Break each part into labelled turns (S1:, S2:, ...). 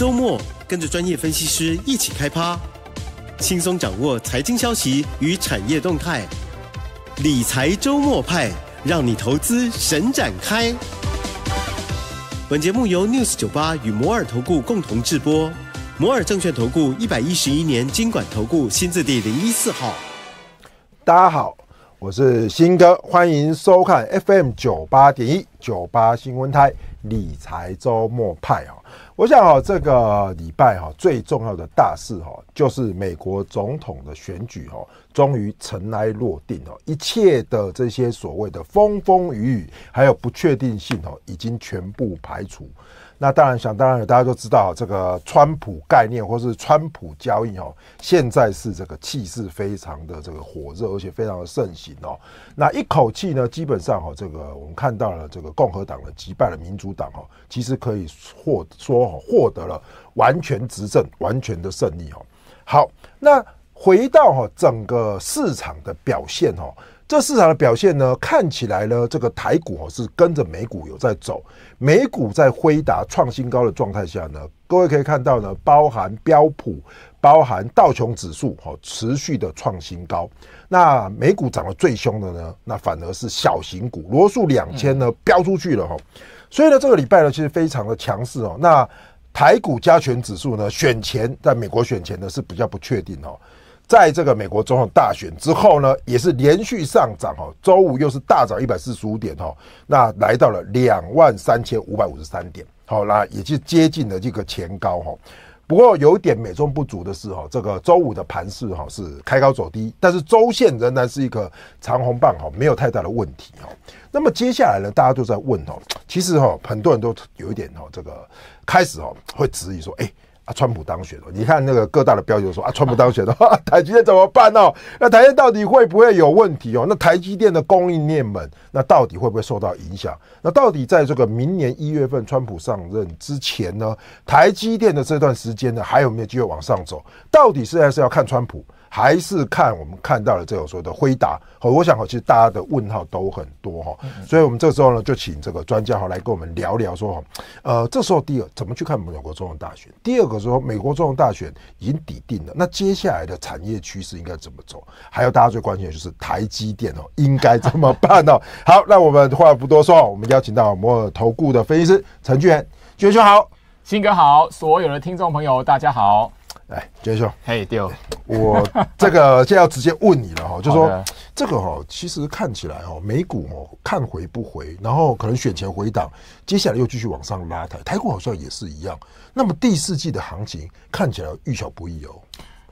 S1: 周末跟着专业分析师一起开趴，轻松掌握财经消息与产业动态，理财周末派让你投资神展开。本节目由 News 九八与摩尔投顾共同制播，摩尔证券投顾一百一十一年经管投顾新字第零一四号。大家好。我是新哥，欢迎收看 FM 九八点一九八新闻台理财周末派哦。我想哈，这个礼拜哈，最重要的大事哈，就是美国总统的选举哈，终于尘埃落定哦，一切的这些所谓的风风雨雨还有不确定性哦，已经全部排除。那当然，想当然大家都知道这个川普概念或是川普交易哦，现在是这个气势非常的这个火热，而且非常的盛行哦。那一口气呢，基本上哈，这个我们看到了这个共和党的击败了民主党哈，其实可以获说哈获得了完全执政、完全的胜利哦。好，那回到哈整个市场的表现哦。这市场的表现呢，看起来呢，这个台股哦是跟着美股有在走，美股在辉达创新高的状态下呢，各位可以看到呢，包含标普、包含道琼指数哈，持续的创新高。那美股涨得最凶的呢，那反而是小型股，罗素两千呢飙出去了哈。所以呢，这个礼拜呢，其实非常的强势哦。那台股加权指数呢，选前在美国选前呢是比较不确定哦。在这个美国总统大选之后呢，也是连续上涨哦，周五又是大涨一百四十五点哦，那来到了两万三千五百五十三点，好，那也就接近了这个前高哈。不过有一点美中不足的是哈，这个周五的盘势哈是开高走低，但是周线仍然是一个长红棒哈，没有太大的问题哈。那么接下来呢，大家都在问哦，其实哈，很多人都有一点哈，这个开始哦会质疑说，哎。川普当选了，你看那个各大的标题说啊，川普当选了，台积电怎么办哦？那台积电到底会不会有问题哦？那台积电的供应链们，那到底会不会受到影响？那到底在这个明年一月份川普上任之前呢，台积电的这段时间呢，还有没有机会往上走？到底是还是要看川普？还是看我们看到了这种说的回答，好，我想好，其实大家的问号都很多哈，所以我们这时候呢就请这个专家哈来跟我们聊聊说，哈，呃，这时候第二怎么去看美国总统大选？第二个说美国总统大选已经抵定了，那接下来的产业趋势应该怎么走？还有大家最关心的就是台积电哦，应该怎么办呢？好，那我们话不多说，我们邀请到摩尔投顾的分析师陈俊，娟娟好，新
S2: 哥好，所有的听众朋友大家好。哎，杰兄，嘿，丢，
S1: 我这个就要直接问你了哈，就说这个哈，其实看起来哦，美股哦看回不回，然后可能选前回档，接下来又继续往上拉抬，台股好像也是一样。那么第四季的行情看起来预小不易哦。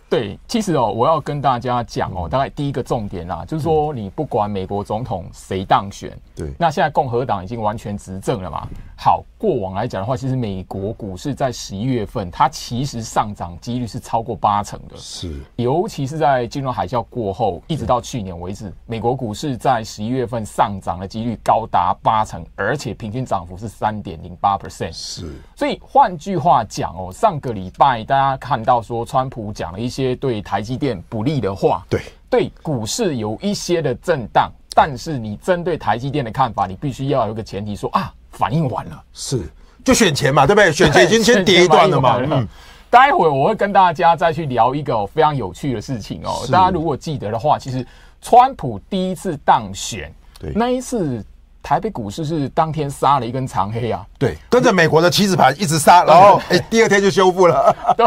S1: 对，其实哦，我要跟
S2: 大家讲哦，大概第一个重点啦，就是说你不管美国总统谁当选，对，那现在共和党已经完全执政了嘛。好，过往来讲的话，其实美国股市在十一月份，它其实上涨几率是超过八成的。是，尤其是在金融海啸过后，一直到去年为止，美国股市在十一月份上涨的几率高达八成，而且平均涨幅是三点零八 percent。是，所以换句话讲哦，上个礼拜大家看到说川普讲了一些对台积电不利的话，对，对股市有一些的震荡。但是你针对台积电的看法，你必须要有一个前提说啊。反应完了是，
S1: 就选钱嘛，对不对？选钱已经先跌一段了嘛。嗯，
S2: 待会我会跟大家再去聊一个非常有趣的事情哦。大家如果记得的话，其实川普第一次当选，对那一次。台北股市是当天杀了一根长黑啊，
S1: 对，跟着美国的期指盘一直杀，然后哎第二天就修复了，对。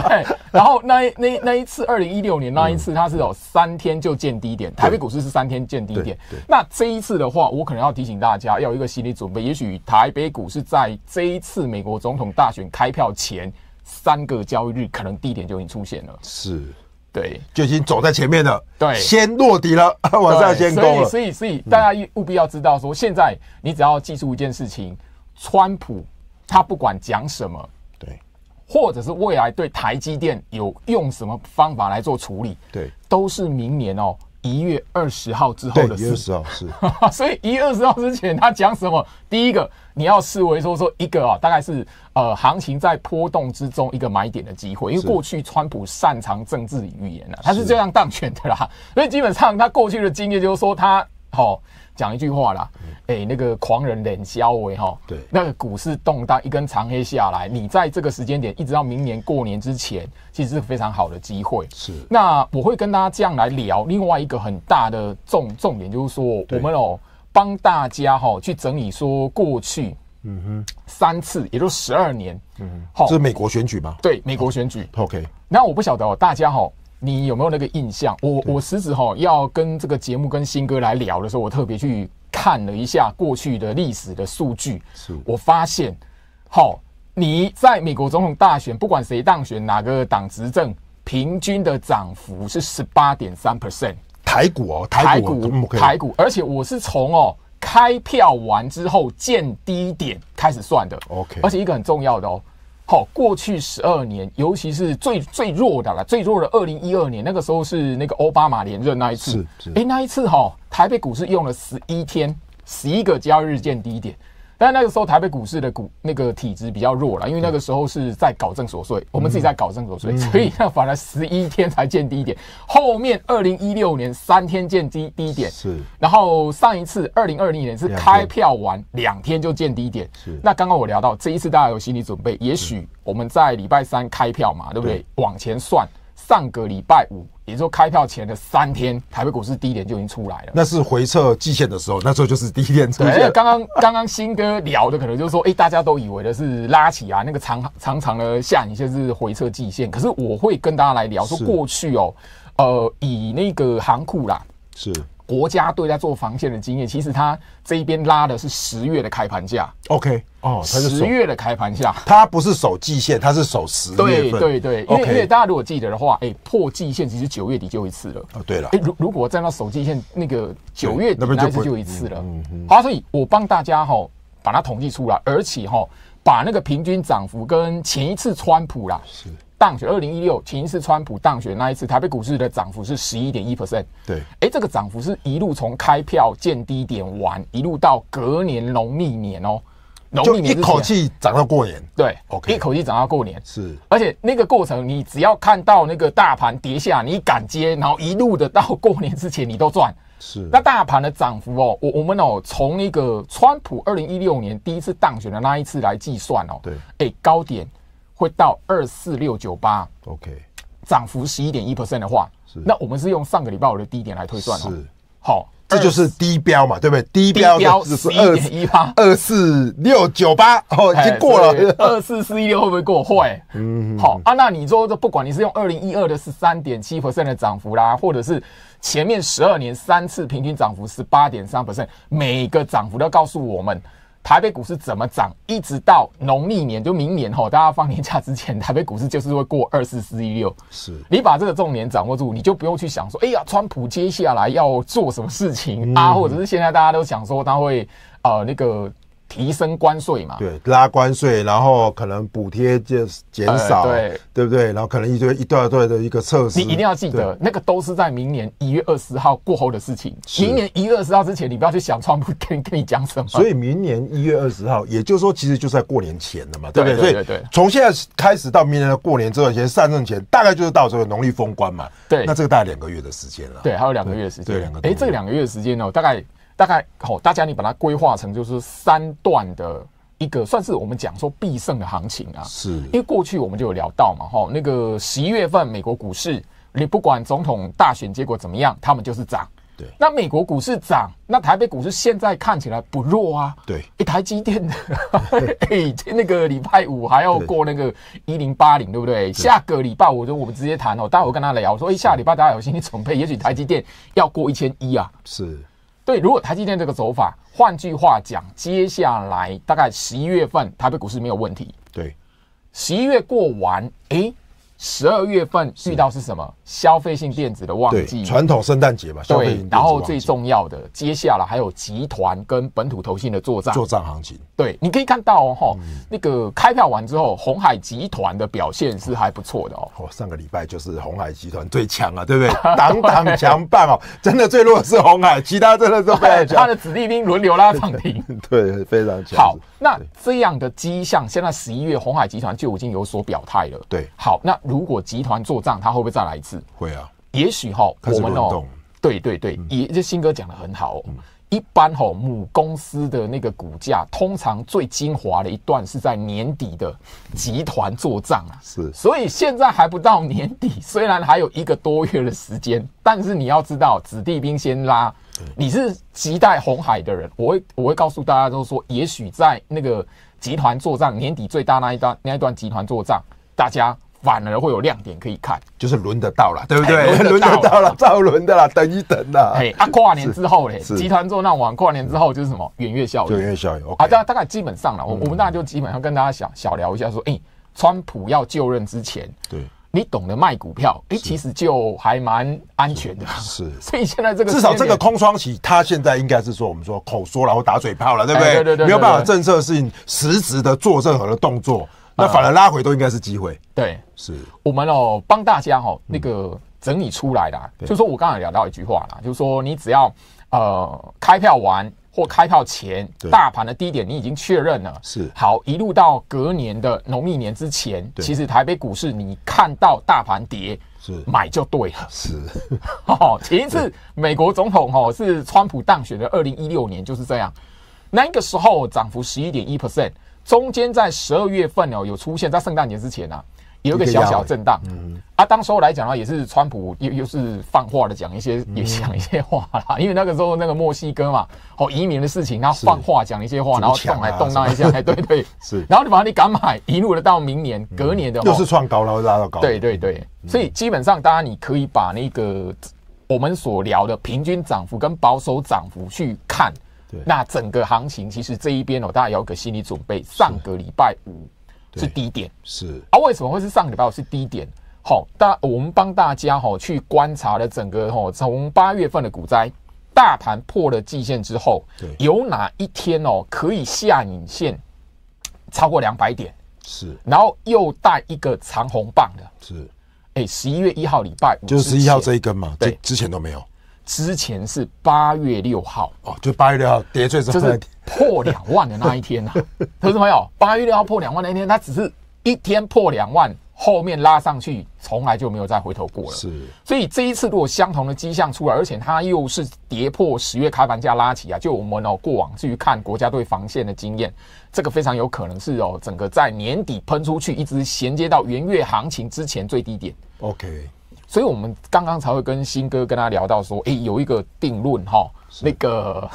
S2: 然后那那那一次二零一六年那一次它是有三天就见低点，台北股市是三天见低点。那这一次的话，我可能要提醒大家要有一个心理准备，也许台北股市在这一次美国总统大选开票前三个交易日，可能低点就已经出现了。是。
S1: 对，就已经走在前面了，对，先落地了，我 再先攻了，所以，所以，所以，大
S2: 家务必要知道，说现在你只要记住一件事情，川普他不管讲什么，对，或者是未来对台积电有用什么方法来做处理，对，都是明年哦一月二十号之后的事，一月二十号是，所以一月二十号之前他讲什么，第一个你要视为说说一个啊，大概是。呃，行情在波动之中，一个买点的机会，因为过去川普擅长政治语言呢，他是这样当选的啦，所以基本上他过去的经验就是说，他哈讲一句话啦，哎，那个狂人冷肖维哈，对，那个股市动荡一根长黑下来，你在这个时间点一直到明年过年之前，其实是非常好的机会。是，那我会跟大家这样来聊，另外一个很大的重重点就是说，我们哦帮大家哈去整理说过去。嗯哼，三次，也就十二年。嗯哼，好，这是美
S1: 国选举吗？
S2: 对，美国选举。OK，那我不晓得哦，大家哈，你有没有那个印象？我我实质哈要跟这个节目跟新哥来聊的时候，我特别去看了一下过去的历史的数据。是，我发现，好，你在美国总统大选不管谁当选，哪个党执政，平均的涨幅是十八点三 percent。台股哦，台股，台股，而且我是从哦。开票完之后，见低点开始算的。OK，而且一个很重要的哦，好，过去十二年，尤其是最最弱的了，最弱的二零一二年，那个时候是那个奥巴马连任那一次。是，哎，那一次哈，台北股市用了十一天，十一个交易日见低点。但那个时候台北股市的股那个体质比较弱了，因为那个时候是在搞正所税，我们自己在搞正所税，所以那反而十一天才见低点。后面二零一六年三天见低低点，是。然后上一次二零二零年是开票完两天就见低点，是。那刚刚我聊到这一次大家有心理准备，也许我们在礼拜三开票嘛，对不对？往前算。上个礼拜五，也就是开票前的三天，台北股市低点就已经出来了。
S1: 那是回撤季线的时候，那时候就是低点。刚
S2: 刚刚刚新哥聊的，可能就是说，哎，大家都以为的是拉起啊，那个长长长的下影线是回撤季线。可是我会跟大家来聊说，过去哦，呃，以那个行库啦，是。国家队在做防线的经验，其实他这一边拉的是十月的开盘价。
S1: OK，哦，十月的开盘价，他不是守季线，他是守十。对对对，因为因为大
S2: 家如果记得的话，哎，破季线其实九月底就一次了。哦，对了，如如果站到守季线，那个九月那一次就一次了。好，所以我帮大家哈把它统计出来，而且哈把那个平均涨幅跟前一次川普啦。是。当选二零一六，前一次川普当选那一次，台北股市的涨幅是十一点一 percent。对，哎，这个涨幅是一路从开票见低点完，一路到隔年农历年哦，农历年一口气
S1: 涨到过年。
S2: 对，OK，一口气涨到过年。是，而且那个过程，你只要看到那个大盘跌下，你敢接，然后一路的到过年之前，你都赚。是，那大盘的涨幅哦，我我们哦，从那个川普二零一六年第一次当选的那一次来计算哦。对，哎，高点。会到二四六九八，OK，涨幅十一点一 percent 的话，那我们是用上个礼拜五的低点来推
S1: 算，是，好，这就是低标嘛，对不对？低标就是十一点一八，二四六九八，哦，已经过了二
S2: 四四一六，会不会过会，
S1: 嗯，好，
S2: 啊，那你说这不管你是用二零一二的是三点七 percent 的涨幅啦，或者是前面十二年三次平均涨幅是八点三 percent，每个涨幅都告诉我们。台北股市怎么涨？一直到农历年，就明年哦，大家放年假之前，台北股市就是会过二四四一六。是，你把这个重点掌握住，你就不用去想说，哎呀，川普接下来要做什么事情啊？或者是现在大家都想说他会，呃，那个。提升关税嘛？
S1: 对，拉关税，然后可能补贴就减少，对对不对？然后可能一堆一段一段的一个测试。你一定要记得，
S2: 那个都是在明年一月二十号过后的事
S1: 情。明年
S2: 一月二十号之前，你不要去想川普跟跟你讲什么。所以
S1: 明年一月二十号，也就是说，其实就在过年前了嘛，对不对？对。从现在开始到明年的过年这段时间，上任前大概就是到时候农历封关嘛。对，那这个大概两个月的时间了。对，还
S2: 有两个月的时间。对，哎，这两个月的时间哦，大概。大概好，大家你把它规划成就是三段的一个，算是我们讲说必胜的行情啊。是，因为过去我们就有聊到嘛，哈，那个十一月份美国股市，你不管总统大选结果怎么样，他们就是涨。对。那美国股市涨，那台北股市现在看起来不弱啊。对。一台积电的，哎，那个礼拜五还要过那个一零八零，对不对？下个礼拜我就我们直接谈，哦，待会跟他聊，说，哎，下礼拜大家有心理准备，也许台积电要过一千一啊。是。对，如果台积电这个走法，换句话讲，接下来大概十一月份，台北股市没有问题。对，十一月过完，诶。十二月份遇到是什么？消费性电子的旺季，传统圣诞节嘛。对，然后最重要的，接下来还有集团跟本土投信的作战，作战行情。对，你可以看到哦，哈，那个开票完之后，红海集团
S1: 的表现是还不错的哦。哦，上个礼拜就是红海集团最强啊，对不对？挡 挡强棒哦，真的最弱是红海，其他真的是他的子弟兵轮流拉涨停。
S2: 对，非常强。好，那这样的迹象，现在十一月红海集团就已经有所表态了。对，好，那。如果集团做账，他会不会再来一次？会啊，也许哈，我们哦，对对对，也这新哥讲的很好。一般哈，母公司的那个股价，通常最精华的一段是在年底的集团做账啊。是，所以现在还不到年底，虽然还有一个多月的时间，但是你要知道，子弟兵先拉，你是期待红海的人，我会我会告诉大家就是说，也许在那个集团做账年底最大那一段，那一段集团做账，大家。反而会有亮点可以看，就是轮得到了，对不对？轮得
S1: 到了，照 轮的啦，等一等啦。嘿，啊，跨年之后嘞，集团
S2: 做那晚跨年之后就是什么远月效应，远月效应。啊，大大概基本上了，我我们那就基本上跟大家小小聊一下，说哎，川普要就任之前，对，你懂得卖股票，哎，其实就还蛮安全的。
S1: 是，所以现在这个至少这个空窗期，他现在应该是说我们说口说了或打嘴炮了，对不对？对对对，没有办法政策性实质的做任何的动作。那反而拉回都应该是机会，
S2: 对，是我们哦帮大家哦，那个整理出来的，就说我刚才聊到一句话啦，就是说你只要呃开票完或开票前，大盘的低点你已经确认了，是好一路到隔年的农历年之前，其实台北股市你看到大盘跌，是买就对了，是。哦，前一次美国总统哦是川普当选的二零一六年就是这样，那个时候涨幅十一点一 percent。中间在十二月份哦，有出现在圣诞节之前啊，有一个小小震荡。嗯，啊，当时候来讲的话，也是川普又又是放话的讲一些，也讲一些话啦。因为那个时候那个墨西哥嘛，哦移民的事情，他放话讲一些话，然后动来动那一下，对对。是。然后你把你敢买，一路的到明年隔年的话，又是创
S1: 高了，拉到高。对
S2: 对对，所以基本上大家你可以把那个我们所聊的平均涨幅跟保守涨幅去看。对，那整个行情其实这一边哦，大家有个心理准备。上个礼拜五是低点，是。啊，为什么会是上礼拜五是低点？好，大我们帮大家哈去观察了整个哈，从八月份的股灾，大盘破了季线之后，对，有哪一天哦可以下影线超过两百点？是。然后又带一个长红棒的，是。哎，十一月一号礼拜五就是十一号这
S1: 一根嘛？对，之前
S2: 都没有。之前是八月六号哦，就八月六号跌最是破两万的那一天呐。投资朋友，八月六号破两万那一天，它只是一天破两万，后面拉上去，从来就没有再回头过了。是，所以这一次如果相同的迹象出来，而且它又是跌破十月开盘价拉起啊，就我们哦过往去看国家队防线的经验，这个非常有可能是哦整个在年底喷出去，一直衔接到元月行情之前最低点。OK。所以，我们刚刚才会跟新哥跟他聊到说，哎，有一个定论哈，那个。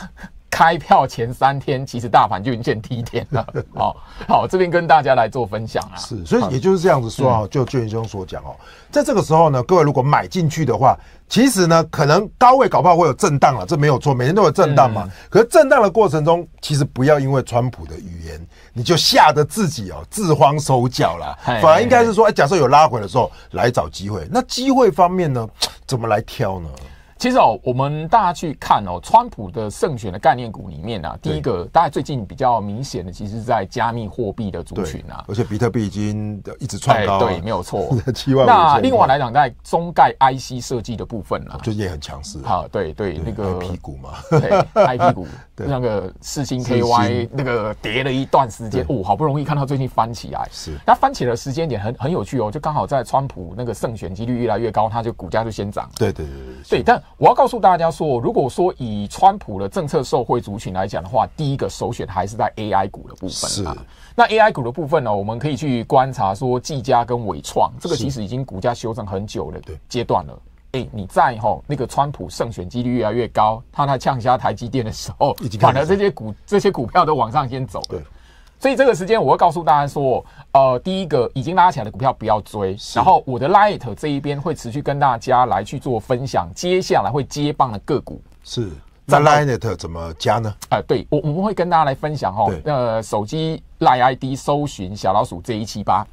S2: 开票前三天，其实大盘就出现梯田了。好，好，这边跟大家来做分享啊。是，所以也就
S1: 是这样子说啊，就俊兄所讲哦，在这个时候呢，各位如果买进去的话，其实呢，可能高位搞不好会有震荡了，这没有错，每天都有震荡嘛。可是震荡的过程中，其实不要因为川普的语言，你就吓得自己哦，自慌手脚啦。反而应该是说，哎，假设有拉回的时候来找机会，那机会方面呢，怎么来挑呢？其实哦，我们大家去看哦，川普的胜选的概念股里面呢，第一个大家
S2: 最近比较明显的，其实是在加密货币的族群啊，
S1: 而且比特币已经一直创高，对，没有
S2: 错。那另外来讲，在中概 IC 设计的部分呢，最近也很强势。好，对对，那个 IP 股嘛，IP 股，那个四星 KY 那个跌了一段时间，哦，好不容易看到最近翻起来，是那翻起来的时间点很很有趣哦，就刚好在川普那个胜选几率越来越高，它就股价就先涨。对对对对，对，但。我要告诉大家说，如果说以川普的政策受惠族群来讲的话，第一个首选还是在 AI 股的部分。是。那 AI 股的部分呢，我们可以去观察说，技嘉跟伟创这个其实已经股价修正很久了，阶段了。哎，你在吼那个川普胜选几率越来越高，他在呛下台积电的时候，反而这些股这些股票都往上先走。了。所以这个时间我会告诉大家说，呃，第一个已经拉起来的股票不要追，然后我的 Lite 这一边会持续跟大家来去做分享，接下来会接棒的个股是，在 Lite
S1: 怎么加呢？
S2: 啊，对我我们会跟大家来分享哈，呃，手机 Lite ID 搜寻小老鼠这一期吧。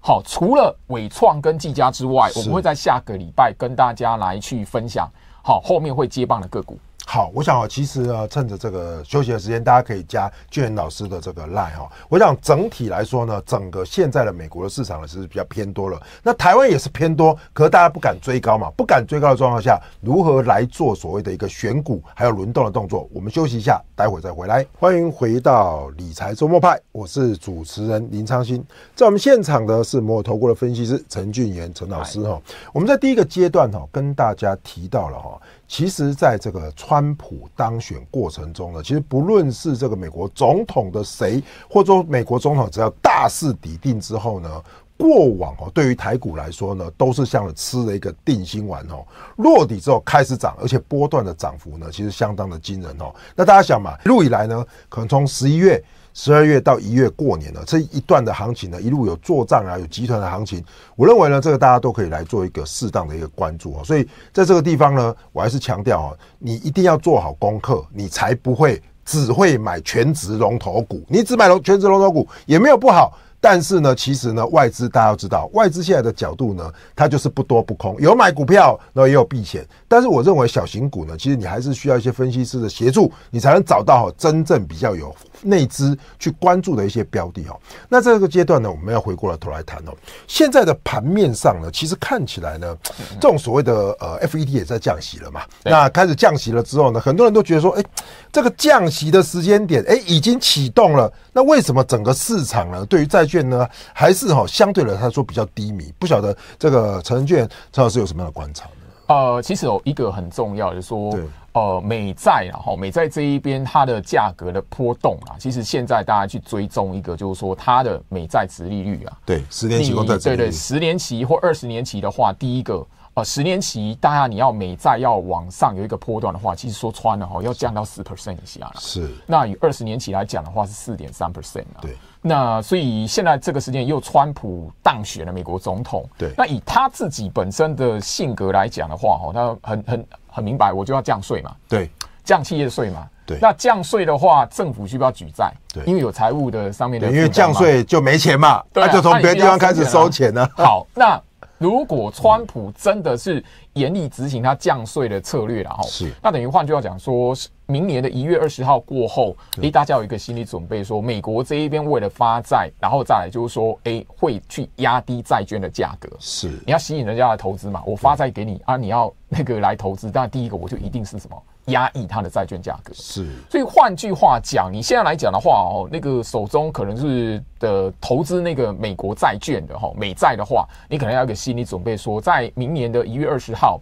S2: 好，除了伟创跟技嘉之外，我们会在下个礼拜跟大家来去分享，好，后面会接棒的个股。
S1: 好，我想啊，其实啊，趁着这个休息的时间，大家可以加俊言老师的这个 line 哈。我想整体来说呢，整个现在的美国的市场呢是比较偏多了，那台湾也是偏多，可是大家不敢追高嘛，不敢追高的状况下，如何来做所谓的一个选股，还有轮动的动作？我们休息一下，待会再回来。欢迎回到理财周末派，我是主持人林昌新，在我们现场的是摩尔投顾的分析师陈俊言陈老师哈。我们在第一个阶段哈，跟大家提到了哈。其实，在这个川普当选过程中呢，其实不论是这个美国总统的谁，或者说美国总统只要大势已定之后呢，过往哦对于台股来说呢，都是像吃了一个定心丸哦，落底之后开始涨，而且波段的涨幅呢，其实相当的惊人哦。那大家想嘛，一路以来呢，可能从十一月。十二月到一月过年了，这一段的行情呢，一路有做账啊，有集团的行情，我认为呢，这个大家都可以来做一个适当的一个关注啊。所以在这个地方呢，我还是强调啊，你一定要做好功课，你才不会只会买全职龙头股，你只买龙全职龙头股也没有不好。但是呢，其实呢，外资大家要知道，外资现在的角度呢，它就是不多不空，有买股票，然后也有避险。但是我认为小型股呢，其实你还是需要一些分析师的协助，你才能找到哦、真正比较有内资去关注的一些标的哦。那这个阶段呢，我们要回过头来谈哦。现在的盘面上呢，其实看起来呢，这种所谓的呃，FED 也在降息了嘛。那开始降息了之后呢，很多人都觉得说，哎，这个降息的时间点，哎，已经启动了。那为什么整个市场呢，对于债？券呢，还是哈相对来，他说比较低迷，不晓得这个陈俊陈老师有什么样的观察呢？
S2: 呃，其实有一个很重要就是说，呃，美债啊，哈，美债这一边它的价格的波动啊，其实现在大家去追踪一个就是说它的美债值利率啊，
S1: 对，十年期公债，对对，十
S2: 年期或二十年期的话，第一个。十年期，大家你要美债要往上有一个波段的话，其实说穿了哈，要降到十 percent 以下了。是。那以二十年期来讲的话，是四点三 percent 对。那所以现在这个时间又川普当选了美国总统。对。那以他自己本身的性格来讲的话，哈，他很很很明白，我就要降税嘛。对。降企业税嘛。对。那降税的话，政府需不要举债。对。因为有财务的上面的，因为降税就
S1: 没钱嘛，那就从别的地方开始收钱呢。好，
S2: 那。如果川普真的是严厉执行他降税的策略然后是，那等于换句话讲说，明年的一月二十号过后，诶，大家有一个心理准备，说美国这一边为了发债，然后再来就是说，诶，会去压低债券的价格，是，你要吸引人家来投资嘛，我发债给你啊，你要那个来投资，但第一个我就一定是什么？压抑它的债券价格是，所以换句话讲，你现在来讲的话哦，那个手中可能是的投资那个美国债券的哈美债的话，你可能要给心理准备说，在明年的一月二十号，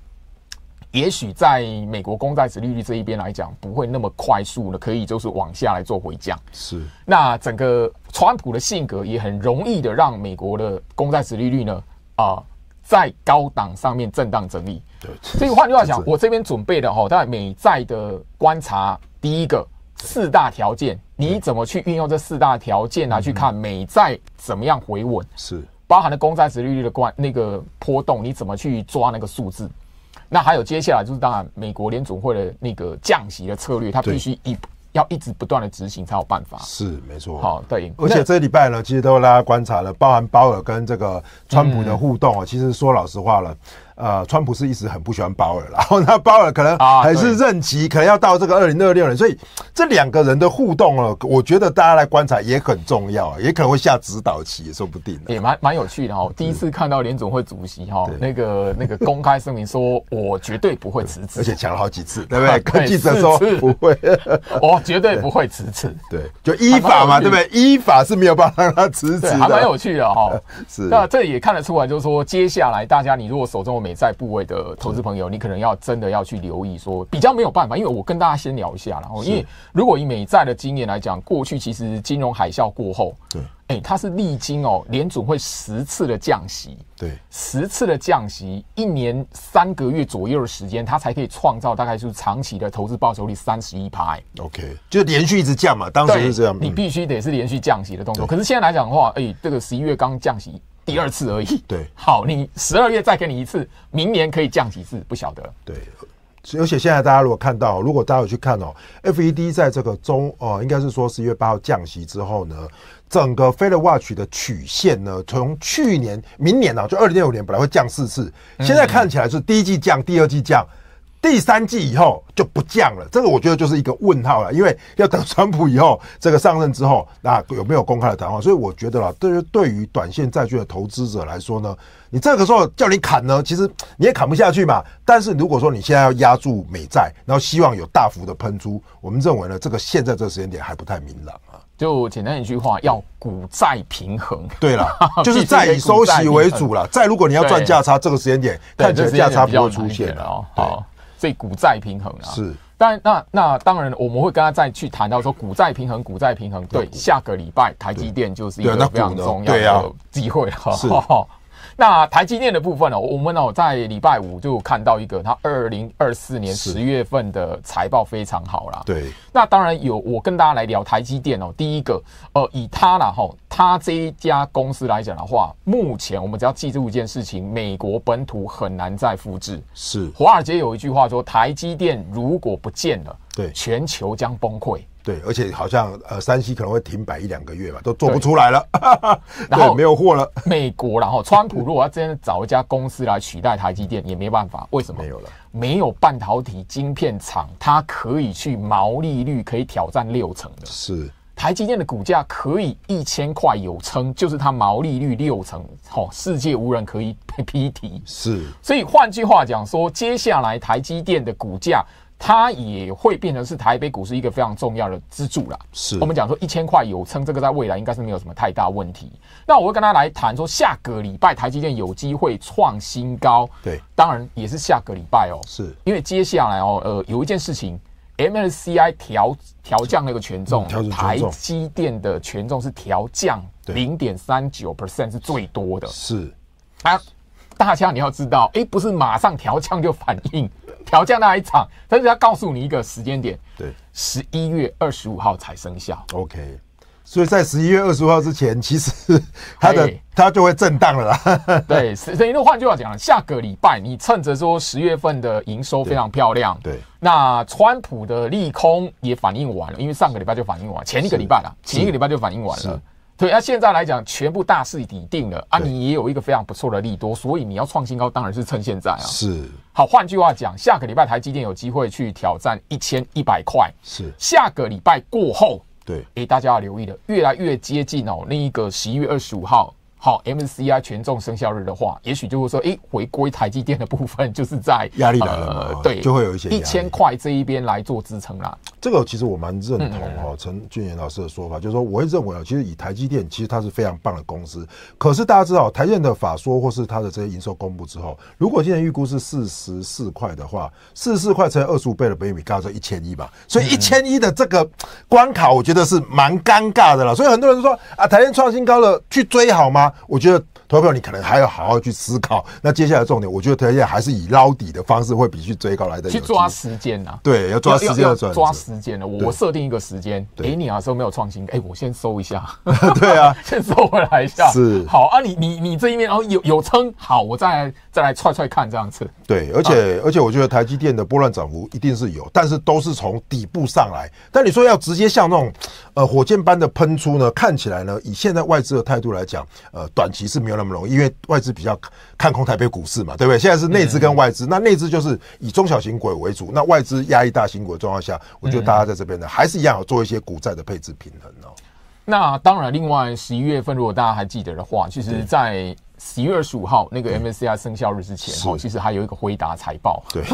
S2: 也许在美国公债殖利率这一边来讲，不会那么快速的可以就是往下来做回降。是，那整个川普的性格也很容易的让美国的公债殖利率呢啊在高档上面震荡整理。所以换句话讲，我这边准备的哈，在美债的观察，第一个四大条件，你怎么去运用这四大条件来去看美债怎么样回稳？是包含了公债值利率的关那个波动，你怎么去抓那个数字？那还有接下来就是，当然美国联总会的那个降息的策略，它必须一要一直不断的执行才有办
S1: 法。是没错。好，对。而且这礼拜呢，其实都大家观察了，包含鲍尔跟这个川普的互动啊，其实说老实话了。呃，川普是一直很不喜欢鲍尔 然后鲍尔可能还是任期，可能要到这个二零二六年，所以这两个人的互动哦，我觉得大家来观察也很重要，也可能会下指
S2: 导棋，也说不定，也蛮蛮有趣的哈。第一次看到联总会主席哈那个那个公开声明说，我绝对不会辞职，而且
S1: 讲了好几次，对不对？跟记者说不会，我绝对不会辞职。对，就依法嘛，对不对？依法是没有办法让他辞职，还蛮有趣的哈。是，那这也
S2: 看得出来，就是说接下来大家你如果手中没。美债部位的投资朋友，你可能要真的要去留意，说比较没有办法，因为我跟大家先聊一下，然后因为如果以美债的经验来讲，过去其实金融海啸过后，对，哎，它是历经哦，联储会十次的降息，对，十次的降息，一年三个月左右的时间，它才可以创造大概就是长期的投资报酬率三十一拍，OK，
S1: 就连续一直降嘛，当时是这样，你
S2: 必须得是连续降息的动作，可是现在来讲的话，哎，这个十一月刚降息。第二次而已。对，好，你十二月再给你一次，明年可以降几次不晓得？对，
S1: 而且现在大家如果看到，如果大家有去看哦，F E D 在这个中哦，应该是说十一月八号降息之后呢，整个 f e d e r Watch 的曲线呢，从去年明年啊，就二零一五年本来会降四次，现在看起来是第一季降，第二季降。第三季以后就不降了，这个我觉得就是一个问号了，因为要等川普以后这个上任之后，那有没有公开的谈话？所以我觉得啦，对于对于短线债券的投资者来说呢，你这个时候叫你砍呢，其实你也砍不下去嘛。但是如果说你现在要压住美债，然后希望有大幅的喷出，我们认为呢，这个现在这个时间点还不太明朗啊。
S2: 就简单一句话，要股债平衡。对了，就是债以收息为主了。再如果你要赚价
S1: 差，这个时间点看起来价差不会出现了。哦。好。
S2: 所以股债平衡啊，是，但那那当然，我们会跟他再去谈到说股债平衡，股债平衡，对，下个礼拜台积电就是一个非常重要的机会哈。那台积电的部分呢？我们哦在礼拜五就看到一个，它二零二四年十月份的财报非常好啦。对，那当然有，我跟大家来聊台积电哦。第一个，呃，以它呢，哈，它这一家公司来讲的话，目前我们只要记住一件事情：美国本土很难再复制。是，华尔街有一句话说，台积电如果不见了，对，全球将崩溃。对，而且好像呃，山西可能会
S1: 停摆一两个月吧，都做不出来了。
S2: 然后没有货了。美国然后，川普如果要真的找一家公司来取代台积电，也没办法。为什么？没有了，没有半导体晶片厂，它可以去毛利率可以挑战六成的。是台积电的股价可以一千块有称，就是它毛利率六成，好，世界无人可以批 提。是。所以换句话讲说，接下来台积电的股价。它也会变成是台北股市一个非常重要的支柱了。是，我们讲说一千块有撑，这个在未来应该是没有什么太大问题。那我会跟他来谈说，下个礼拜台积电有机会创新高。对，当然也是下个礼拜哦。是，因为接下来哦，呃，有一件事情，M S C I 调调降那个权重，台积电的权重是调降零点三九 percent 是最多的。是，啊，大家你要知道，哎，不是马上调降就反应。调降那一场，但是他告诉你一个时间点，对，十一月二十五号才生效。OK，
S1: 所以在十一月二十五号之前，其实 它的它就会震荡了。啦。对，
S2: 等 于换句话讲，下个礼拜你趁着说十月份的营收非常漂亮，对，那川普的利空也反应完了，因为上个礼拜就反应完，前一个礼拜了，前一个礼拜就反应完了。对，那现在来讲，全部大势已定了啊，你也有一个非常不错的利多，所以你要创新高，当然是趁现在啊。是，好，换句话讲，下个礼拜台积电有机会去挑战一千一百块。是，下个礼拜过后，对，哎，大家要留意的，越来越接近哦，那一个十一月二十五号。好，M C I 权重生效日的话，也许就会说，哎，回归台积电的部分，就是在压力来了，对，就会有一些一千块这一边来做支撑啦。
S1: 这个其实我蛮认同哦，陈俊彦老师的说法，就是说我会认为啊，其实以台积电，其实它是非常棒的公司。可是大家知道，台电的法说或是它的这些营收公布之后，如果今在预估是四十四块的话，四十四块乘二十五倍的倍率，咪高达一千一吧？所以一千一的这个关卡，我觉得是蛮尴尬的了。所以很多人说啊，台电创新高了，去追好吗？我觉得。投票你可能还要好好去思考。那接下来重点，我觉得台积还是以捞底的方式会比去追高来的。去抓
S2: 时间啊，对，要抓时间要抓时间的。我设定一个时间给你啊，说没有创新，哎，我先收
S1: 一下。
S2: 对啊，先收回来一下。是。好啊，你你你这一面，然后有有撑，好，我再再来踹踹看这样子。
S1: 对，而且而且我觉得台积电的波乱涨幅一定是有，但是都是从底部上来。但你说要直接像那种呃火箭般的喷出呢？看起来呢，以现在外资的态度来讲，呃，短期是没有。那么容易，因为外资比较看空台北股市嘛，对不对？现在是内资跟外资，那内资就是以中小型股为主，那外资压抑大型股状况下，我觉得大家在这边呢，还是一样要做一些股债的配置平衡哦。
S2: 那当然，另外十一月份如果大家还记得的话，其实，在十一月二十五号那个 MSCI 生效日之前，哦，其实还有一个回答财报，对，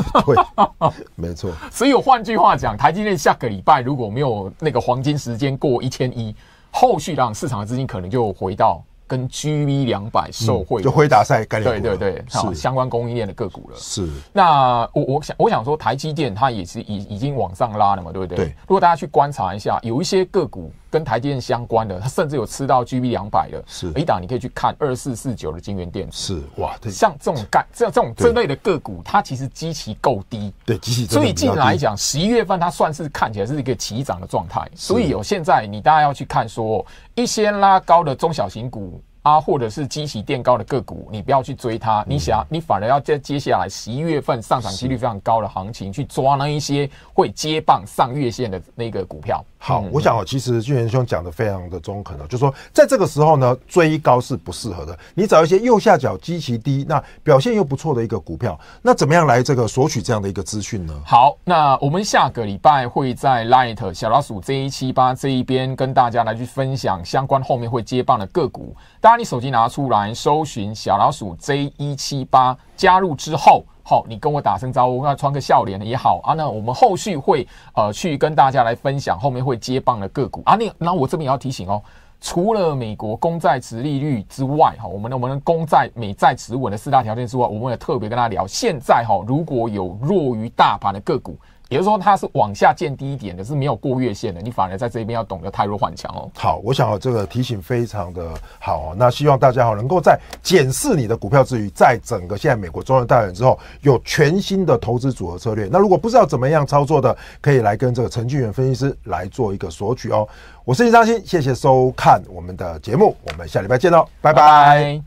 S1: 没错。
S2: 所以，我换句话讲，台积电下个礼拜如果没有那个黄金时间过一千一，后续让市场的资金可能就回到。跟 GV 两百受惠就辉达赛概念，对对对，哈，相关供应链的个股了。是，那我我想我想说，台积电它也是已已经往上拉了嘛，对不对？对。如果大家去观察一下，有一些个股。跟台电相关的，它甚至有吃到 G B 两百的，是。A 档你可以去看二四四九的金源电子，是哇。像这种概这这种这类的个股，它其实基期够低，对，基期。所以近来讲，十一月份它算是看起来是一个起涨的状态。所以有现在你大家要去看说一些拉高的中小型股。啊，或者是激起垫高的个股，你不要去追它。你想，你反而要在接下来十一月份上涨几率非常高的行情，去抓那一些会接棒上月线的那个股票。
S1: 好，我想其实俊仁兄讲的非常的中肯了，就说在这个时候呢，追高是不适合的。你找一些右下角激起低，那表现又不错的一个股票，那怎么样来这个索取这样的一个资讯呢？
S2: 好，那我们下个礼拜会在 l i t 小老鼠 Z 七八这一边跟大家来去分享相关后面会接棒的个股，大。把你手机拿出来，搜寻小老鼠 Z 一七八，加入之后，好，你跟我打声招呼，我给他传个笑脸也好啊。那我们后续会呃去跟大家来分享后面会接棒的个股啊。那那我这边也要提醒哦，除了美国公债值利率之外，哈，我们的我们的公债美债持稳的四大条件之外，我们也特别跟他聊，现在哈如果有弱于大盘的个股。就是说，它是往下见低一点的，是没有过月线的，你反而在这边要懂得泰弱换强
S1: 哦。好，我想这个提醒非常的好，那希望大家好能够在检视你的股票之余，在整个现在美国中央大选之后，有全新的投资组合策略。那如果不知道怎么样操作的，可以来跟这个程序元分析师来做一个索取哦。我是张鑫，谢谢收看我们的节目，我们下礼拜见喽，拜拜。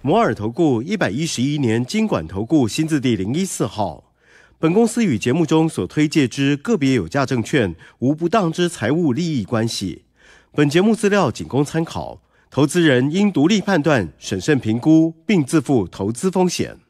S1: 摩尔投顾一百一十一年经管投顾新字第零一四号。本公司与节目中所推介之个别有价证券无不当之财务利益关系。本节目资料仅供参考，投资人应独立判断、审慎评估，并自负投资风险。